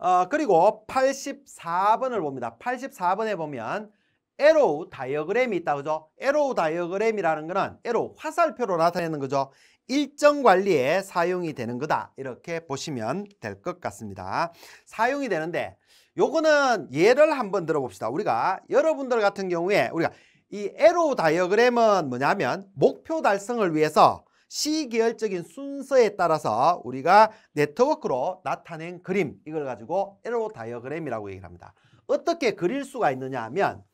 어, 그리고 84번을 봅니다. 84번에 보면 에로우 다이어그램이 있다. 그죠? 에로우 다이어그램이라는 거는 에로우 화살표로 나타내는 거죠. 일정 관리에 사용이 되는 거다. 이렇게 보시면 될 것 같습니다. 사용이 되는데 요거는 예를 한번 들어봅시다. 우리가 여러분들 같은 경우에 우리가 이 에로우 다이어그램은 뭐냐면 목표 달성을 위해서 시계열적인 순서에 따라서 우리가 네트워크로 나타낸 그림 이걸 가지고 에러 다이어그램이라고 얘기를 합니다. 어떻게 그릴 수가 있느냐 하면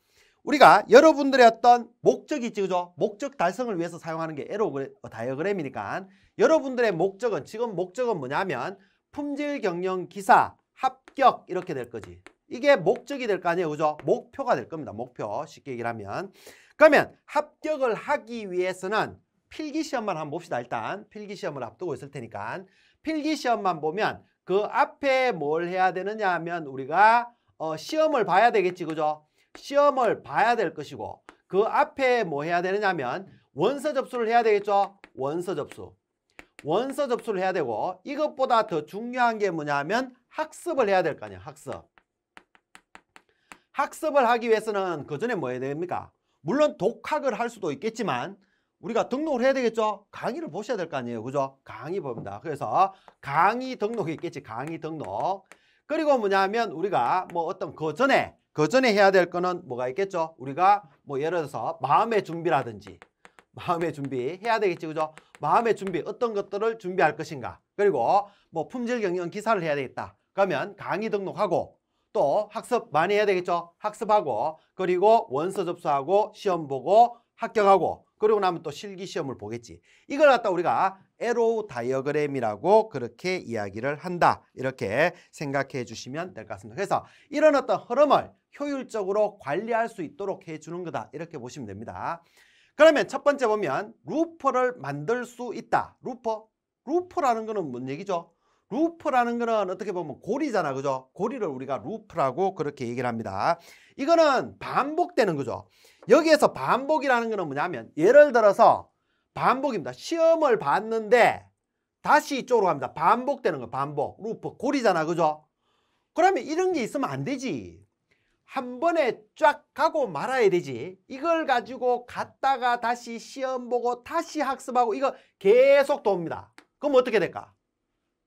우리가 여러분들의 어떤 목적이 있지 그죠? 목적 달성을 위해서 사용하는 게 에러 다이어그램이니까 여러분들의 목적은 지금 목적은 뭐냐면 품질 경영 기사 합격 이렇게 될 거지. 이게 목적이 될 거 아니에요. 그죠? 목표가 될 겁니다. 목표 쉽게 얘기를 하면. 그러면 합격을 하기 위해서는 필기 시험만 한번 봅시다. 일단 필기 시험을 앞두고 있을 테니까 필기 시험만 보면 그 앞에 뭘 해야 되느냐 하면 우리가 어, 시험을 봐야 되겠지 그죠? 시험을 봐야 될 것이고 그 앞에 뭐 해야 되느냐면 하 원서 접수를 해야 되겠죠? 원서 접수. 원서 접수를 해야 되고 이것보다 더 중요한 게 뭐냐면 하 학습을 해야 될 거 아니야. 학습. 학습을 하기 위해서는 그 전에 뭐 해야 됩니까? 물론 독학을 할 수도 있겠지만 우리가 등록을 해야 되겠죠? 강의를 보셔야 될 거 아니에요. 그죠? 강의 봅니다. 그래서 강의 등록이 있겠지. 강의 등록. 그리고 뭐냐면 우리가 뭐 어떤 그 전에 그 전에 해야 될 거는 뭐가 있겠죠? 우리가 뭐 예를 들어서 마음의 준비라든지 마음의 준비 해야 되겠지. 그죠? 마음의 준비 어떤 것들을 준비할 것인가. 그리고 뭐 품질 경영 기사를 해야 되겠다. 그러면 강의 등록하고 또 학습 많이 해야 되겠죠? 학습하고 그리고 원서 접수하고 시험 보고 합격하고 그리고 나면 또 실기 시험을 보겠지. 이걸 갖다 우리가 에로우 다이어그램이라고 그렇게 이야기를 한다. 이렇게 생각해 주시면 될 것 같습니다. 그래서 이런 어떤 흐름을 효율적으로 관리할 수 있도록 해 주는 거다. 이렇게 보시면 됩니다. 그러면 첫 번째 보면 루퍼를 만들 수 있다. 루퍼? 루퍼라는 거는 뭔 얘기죠? 루프라는 거는 어떻게 보면 고리잖아. 그죠? 고리를 우리가 루프라고 그렇게 얘기를 합니다. 이거는 반복되는 거죠. 여기에서 반복이라는 거는 뭐냐면 예를 들어서 반복입니다. 시험을 봤는데 다시 이쪽으로 갑니다. 반복되는 거 반복. 루프 고리잖아. 그죠? 그러면 이런 게 있으면 안 되지. 한 번에 쫙 가고 말아야 되지. 이걸 가지고 갔다가 다시 시험 보고 다시 학습하고 이거 계속 돕니다. 그럼 어떻게 될까?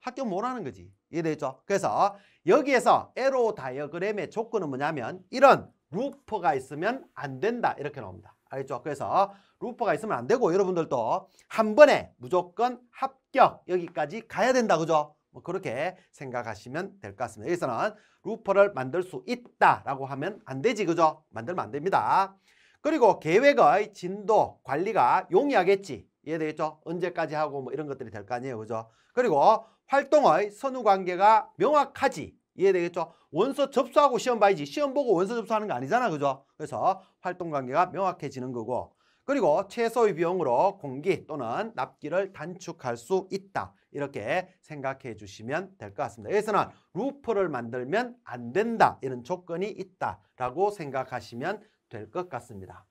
학교 뭐라는 거지. 이해되죠? 그래서 여기에서 에로 다이어그램의 조건은 뭐냐면 이런 루퍼가 있으면 안 된다. 이렇게 나옵니다. 알겠죠? 그래서 루퍼가 있으면 안 되고 여러분들도 한 번에 무조건 합격 여기까지 가야 된다. 그죠? 뭐 그렇게 생각하시면 될 것 같습니다. 여기서는 루퍼를 만들 수 있다라고 하면 안 되지. 그죠? 만들면 안 됩니다. 그리고 계획의 진도 관리가 용이하겠지. 이해되겠죠? 언제까지 하고 뭐 이런 것들이 될 거 아니에요. 그죠? 그리고 활동의 선후관계가 명확하지. 이해되겠죠? 원서 접수하고 시험 봐야지. 시험 보고 원서 접수하는 거 아니잖아. 그죠? 그래서 활동관계가 명확해지는 거고 그리고 최소의 비용으로 공기 또는 납기를 단축할 수 있다. 이렇게 생각해 주시면 될 것 같습니다. 여기서는 루프를 만들면 안 된다. 이런 조건이 있다라고 생각하시면 될 것 같습니다.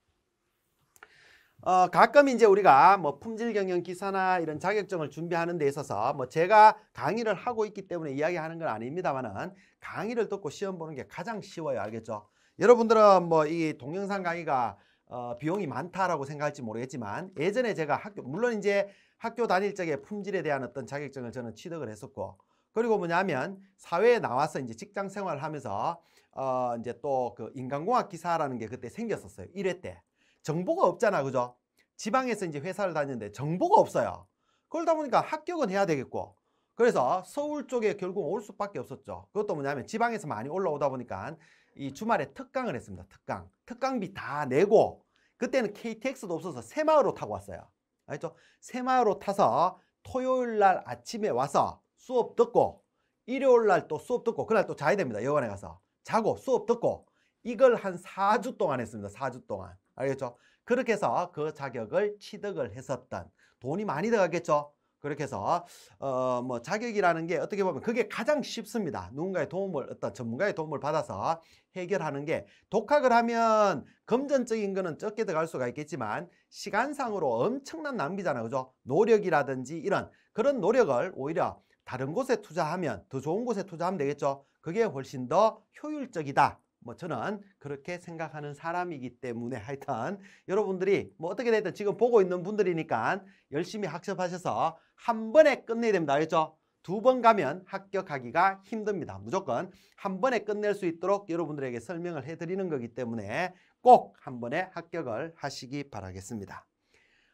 어, 가끔 이제 우리가 뭐 품질 경영 기사나 이런 자격증을 준비하는 데 있어서 뭐 제가 강의를 하고 있기 때문에 이야기하는 건 아닙니다만은 강의를 듣고 시험 보는 게 가장 쉬워요. 알겠죠? 여러분들은 뭐 이 동영상 강의가 어, 비용이 많다라고 생각할지 모르겠지만 예전에 제가 학교 물론 이제 학교 다닐 적에 품질에 대한 어떤 자격증을 저는 취득을 했었고 그리고 뭐냐면 사회에 나와서 이제 직장 생활을 하면서 어 이제 또 그 인간공학 기사라는 게 그때 생겼었어요. 1회 때. 정보가 없잖아. 그죠? 지방에서 이제 회사를 다니는데 정보가 없어요. 그러다 보니까 합격은 해야 되겠고 그래서 서울 쪽에 결국 올 수밖에 없었죠. 그것도 뭐냐면 지방에서 많이 올라오다 보니까 이 주말에 특강을 했습니다. 특강. 특강비 다 내고 그때는 KTX도 없어서 새마을로 타고 왔어요. 알죠? 새마을로 타서 토요일 날 아침에 와서 수업 듣고 일요일 날 또 수업 듣고 그날 또 자야 됩니다. 여관에 가서. 자고 수업 듣고 이걸 한 4주 동안 했습니다. 4주 동안. 알겠죠? 그렇게 해서 그 자격을 취득을 했었던 돈이 많이 들어가겠죠? 그렇게 해서 어 뭐 자격이라는 게 어떻게 보면 그게 가장 쉽습니다. 누군가의 도움을 어떤 전문가의 도움을 받아서 해결하는 게 독학을 하면 금전적인 거는 적게 들어갈 수가 있겠지만 시간상으로 엄청난 낭비잖아요. 그죠? 노력이라든지 이런 그런 노력을 오히려 다른 곳에 투자하면 더 좋은 곳에 투자하면 되겠죠. 그게 훨씬 더 효율적이다. 뭐 저는 그렇게 생각하는 사람이기 때문에 하여튼 여러분들이 뭐 어떻게 됐든 지금 보고 있는 분들이니까 열심히 학습하셔서 한 번에 끝내야 됩니다. 알겠죠? 두 번 가면 합격하기가 힘듭니다. 무조건 한 번에 끝낼 수 있도록 여러분들에게 설명을 해드리는 거기 때문에 꼭 한 번에 합격을 하시기 바라겠습니다.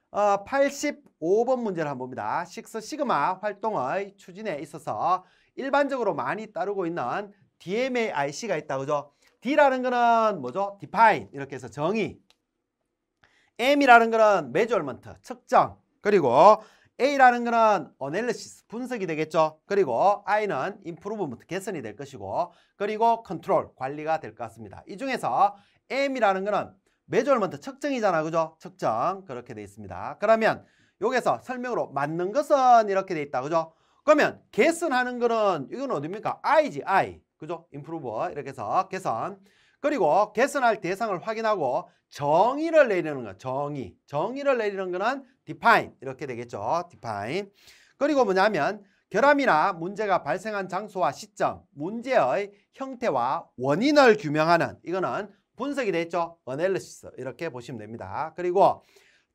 어, 85번 문제를 한번 봅니다. 식스 시그마 활동의 추진에 있어서 일반적으로 많이 따르고 있는 DMAIC가 있다. 그죠? D라는 거는 뭐죠? define 이렇게 해서 정의 M이라는 거는 measurement 측정 그리고 A라는 거는 analysis 분석이 되겠죠. 그리고 I는 improvement 개선이 될 것이고 그리고 control 관리가 될 것 같습니다. 이 중에서 M이라는 거는 measurement 측정이잖아. 그죠? 측정 그렇게 돼 있습니다. 그러면 여기서 설명으로 맞는 것은 이렇게 돼 있다. 그죠? 그러면 개선하는 거는 이건 어딥니까? I지 I. 그죠? i m p r o v e 이렇게 해서 개선. 그리고 개선할 대상을 확인하고 정의를 내리는 거 정의. 정의를 내리는 거는 define 이렇게 되겠죠. define. 그리고 뭐냐면 결함이나 문제가 발생한 장소와 시점, 문제의 형태와 원인을 규명하는 이거는 분석이 됐죠. analysis 이렇게 보시면 됩니다. 그리고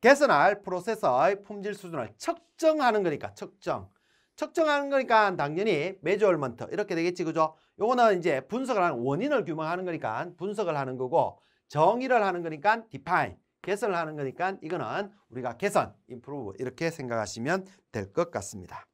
개선할 프로세서의 품질 수준을 측정하는 거니까 측정. 측정하는 거니까 당연히 매주 얼먼트 이렇게 되겠지 그죠? 요거는 이제 분석을 하는 원인을 규명하는 거니까 분석을 하는 거고 정의를 하는 거니까 define 개선을 하는 거니까 이거는 우리가 개선, improve 이렇게 생각하시면 될 것 같습니다.